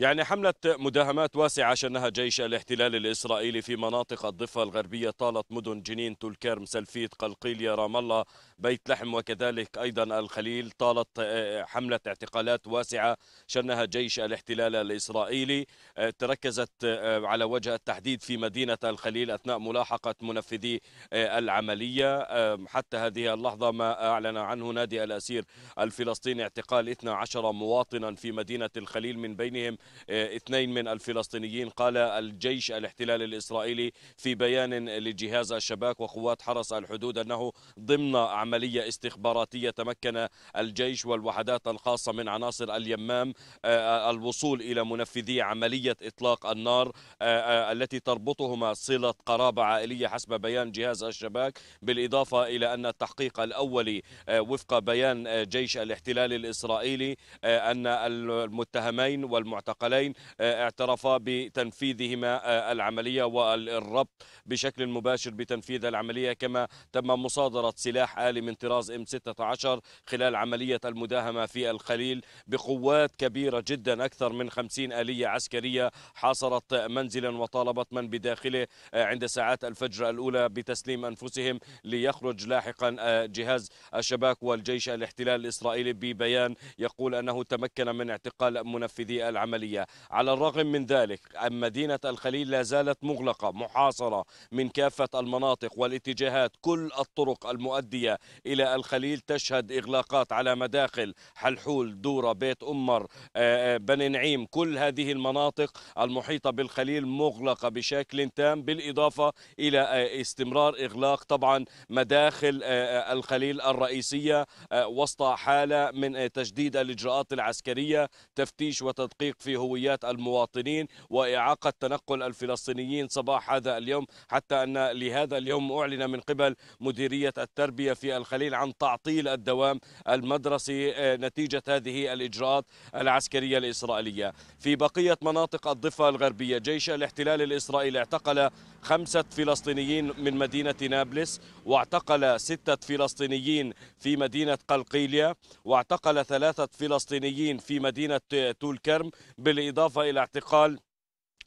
يعني حملة مداهمات واسعة شنها جيش الاحتلال الإسرائيلي في مناطق الضفة الغربية طالت مدن جنين تولكرم سلفيت قلقيليا رام الله بيت لحم وكذلك أيضا الخليل طالت آه، آه، حملة اعتقالات واسعة شنها جيش الاحتلال الإسرائيلي آه، تركزت على وجه التحديد في مدينة الخليل أثناء ملاحقة منفذي العملية حتى هذه اللحظة ما أعلن عنه نادي الأسير الفلسطيني اعتقال 12 مواطنا في مدينة الخليل من بينهم آه، اثنين من الفلسطينيين قال الجيش الاحتلال الإسرائيلي في بيان لجهاز الشباك وقوات حرس الحدود أنه ضمن عملية استخباراتية تمكن الجيش والوحدات الخاصة من عناصر اليمام آه، الوصول إلى منفذي عملية إطلاق النار آه، التي تربطهما صلة قرابة عائلية حسب بيان جهاز الشباك بالإضافة إلى أن التحقيق الأولي وفق بيان جيش الاحتلال الإسرائيلي أن المتهمين والمعتقلين المعتقلين آه، اعترفا بتنفيذهما آه، العملية والربط بشكل مباشر بتنفيذ العملية كما تم مصادرة سلاح آلي من طراز ام 16 خلال عملية المداهمة في الخليل بقوات كبيرة جدا أكثر من 50 آلية عسكرية حاصرت منزلا وطالبت من بداخله آه، عند ساعات الفجر الأولى بتسليم أنفسهم ليخرج لاحقا جهاز الشباك والجيش الاحتلال الإسرائيلي ببيان يقول أنه تمكن من اعتقال منفذي العملية الدولية على الرغم من ذلك مدينة الخليل لا زالت مغلقة محاصرة من كافة المناطق والاتجاهات كل الطرق المؤدية إلى الخليل تشهد إغلاقات على مداخل حلحول دورة بيت أمر آه، آه، بني نعيم كل هذه المناطق المحيطة بالخليل مغلقة بشكل تام بالإضافة إلى آه، استمرار إغلاق طبعا مداخل الخليل الرئيسية وسط حالة من تجديد الإجراءات العسكرية تفتيش وتدقيق في في هويات المواطنين وإعاقة تنقل الفلسطينيين صباح هذا اليوم حتى أن لهذا اليوم أعلن من قبل مديرية التربية في الخليل عن تعطيل الدوام المدرسي آه، نتيجة هذه الإجراءات العسكرية الإسرائيلية في بقية مناطق الضفة الغربية جيش الاحتلال الإسرائيلي اعتقل خمسة فلسطينيين من مدينة نابلس واعتقل ستة فلسطينيين في مدينة قلقيلية واعتقل ثلاثة فلسطينيين في مدينة تول كرم بالإضافة إلى اعتقال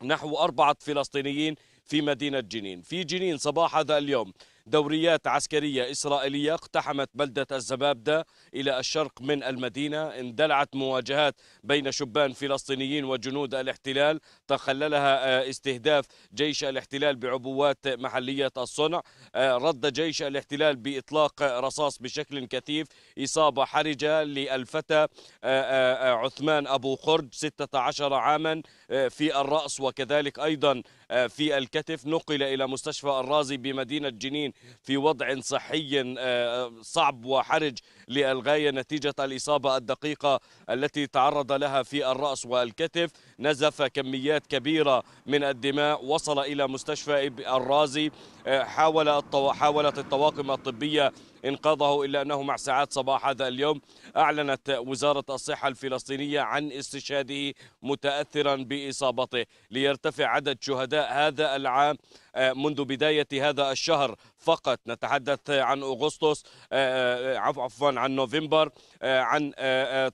نحو أربعة فلسطينيين في مدينة جنين في جنين صباح هذا اليوم دوريات عسكرية إسرائيلية اقتحمت بلدة الزبابدة إلى الشرق من المدينة اندلعت مواجهات بين شبان فلسطينيين وجنود الاحتلال تخللها آه، استهداف جيش الاحتلال بعبوات محلية الصنع آه، رد جيش الاحتلال بإطلاق رصاص بشكل كثيف إصابة حرجة للفتى آه، عثمان أبو خرج 16 عاما في الرأس وكذلك أيضا في الكتف نقل إلى مستشفى الرازي بمدينة جنين في وضع صحي آه، صعب وحرج للغايه نتيجه الاصابه الدقيقه التي تعرض لها في الراس والكتف نزف كميات كبيره من الدماء وصل الى مستشفى الرازي آه، حاول حاولت الطواقم الطبيه إنقاذه إلا أنه مع ساعات صباح هذا اليوم أعلنت وزارة الصحة الفلسطينية عن استشهاده متأثرا بإصابته ليرتفع عدد شهداء هذا العام آه، منذ بداية هذا الشهر فقط نتحدث عن أغسطس آه، آه، عفوا عن نوفمبر عن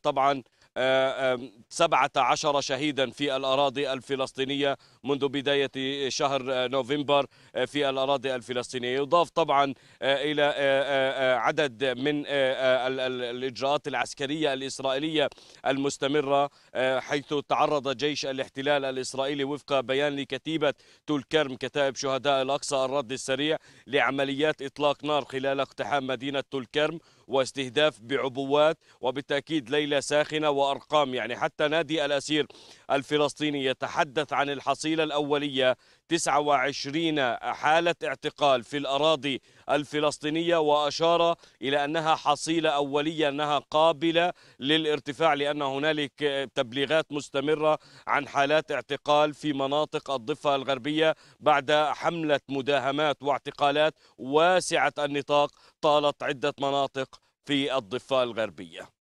طبعا 17 آه، شهيدا في الأراضي الفلسطينية منذ بداية شهر نوفمبر آه، في الأراضي الفلسطينية يضاف طبعا آه، إلى عدد من الإجراءات العسكرية الإسرائيلية المستمرة حيث تعرض جيش الاحتلال الإسرائيلي وفق بيان لكتيبة تول كرم كتائب شهداء الأقصى الرد السريع لعمليات إطلاق نار خلال اقتحام مدينة تول كرم واستهداف بعبوات وبالتأكيد ليلة ساخنة وأرقام يعني حتى نادي الأسير الفلسطيني يتحدث عن الحصيلة الأولية 29 حالة اعتقال في الأراضي الفلسطينية وأشار إلى أنها حصيلة أولية أنها قابلة للارتفاع لأن هنالك تبليغات مستمرة عن حالات اعتقال في مناطق الضفة الغربية بعد حملة مداهمات واعتقالات واسعة النطاق طالت عدة مناطق في الضفة الغربية